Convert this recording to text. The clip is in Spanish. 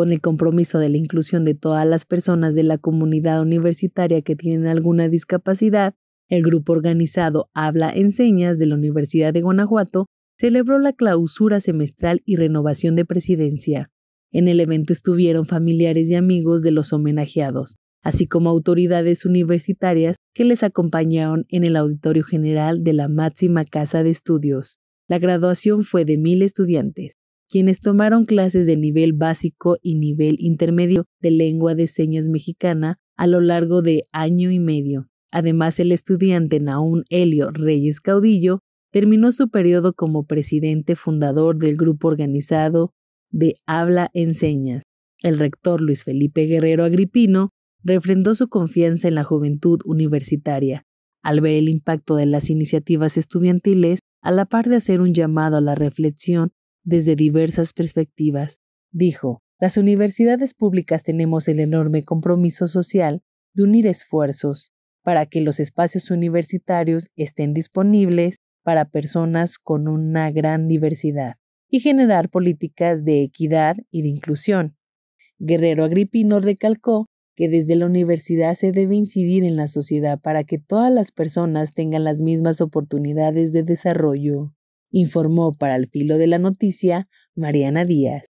con el compromiso de la inclusión de todas las personas de la comunidad universitaria que tienen alguna discapacidad, el grupo organizado Habla Enseñas de la Universidad de Guanajuato celebró la clausura semestral y renovación de presidencia. En el evento estuvieron familiares y amigos de los homenajeados, así como autoridades universitarias que les acompañaron en el auditorio general de la máxima casa de estudios. La graduación fue de mil estudiantes quienes tomaron clases de nivel básico y nivel intermedio de lengua de señas mexicana a lo largo de año y medio. Además, el estudiante Naún Helio Reyes Caudillo terminó su periodo como presidente fundador del grupo organizado de Habla en Señas. El rector Luis Felipe Guerrero Agripino refrendó su confianza en la juventud universitaria, al ver el impacto de las iniciativas estudiantiles, a la par de hacer un llamado a la reflexión desde diversas perspectivas. Dijo, las universidades públicas tenemos el enorme compromiso social de unir esfuerzos para que los espacios universitarios estén disponibles para personas con una gran diversidad y generar políticas de equidad y de inclusión. Guerrero Agripino recalcó que desde la universidad se debe incidir en la sociedad para que todas las personas tengan las mismas oportunidades de desarrollo informó para el filo de la noticia Mariana Díaz.